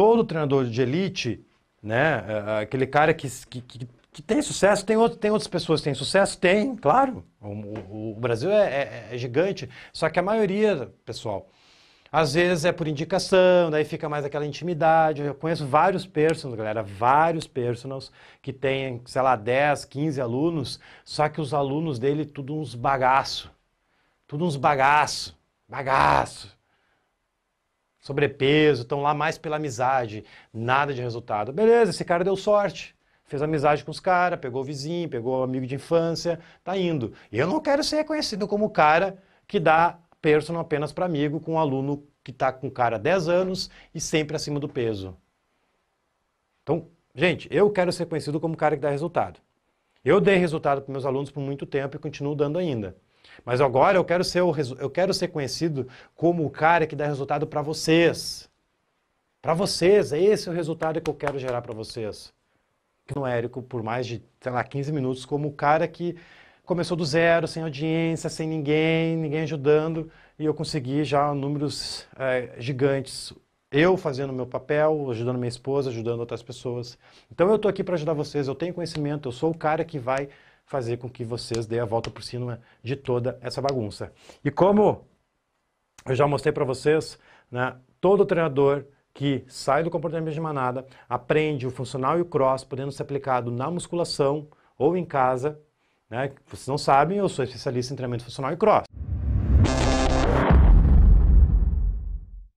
todo treinador de elite, né, é, é, aquele cara que, que, que tem sucesso, tem, outro, tem outras pessoas que têm sucesso? Tem, claro. O, o, o Brasil é, é, é gigante, só que a maioria, pessoal, às vezes é por indicação, daí fica mais aquela intimidade. Eu conheço vários personals, galera, vários personals que têm, sei lá, 10, 15 alunos, só que os alunos dele tudo uns bagaço. Tudo uns bagaço, bagaço sobrepeso, estão lá mais pela amizade, nada de resultado. Beleza, esse cara deu sorte, fez amizade com os caras, pegou o vizinho, pegou o amigo de infância, tá indo. Eu não quero ser reconhecido como o cara que dá personal apenas para amigo com um aluno que está com cara 10 anos e sempre acima do peso. Então, gente, eu quero ser conhecido como o cara que dá resultado. Eu dei resultado para meus alunos por muito tempo e continuo dando ainda. Mas agora eu quero ser, o, eu quero ser conhecido como o cara que dá resultado para vocês. Para vocês, é esse o resultado que eu quero gerar para vocês. No é, Érico, por mais de, sei lá, 15 minutos, como o cara que começou do zero, sem audiência, sem ninguém, ninguém ajudando, e eu consegui já números é, gigantes. Eu fazendo meu papel, ajudando minha esposa, ajudando outras pessoas. Então eu estou aqui para ajudar vocês, eu tenho conhecimento, eu sou o cara que vai fazer com que vocês dêem a volta por cima de toda essa bagunça. E como eu já mostrei para vocês, né, todo treinador que sai do comportamento de manada aprende o funcional e o cross, podendo ser aplicado na musculação ou em casa. Né? Vocês não sabem, eu sou especialista em treinamento funcional e cross.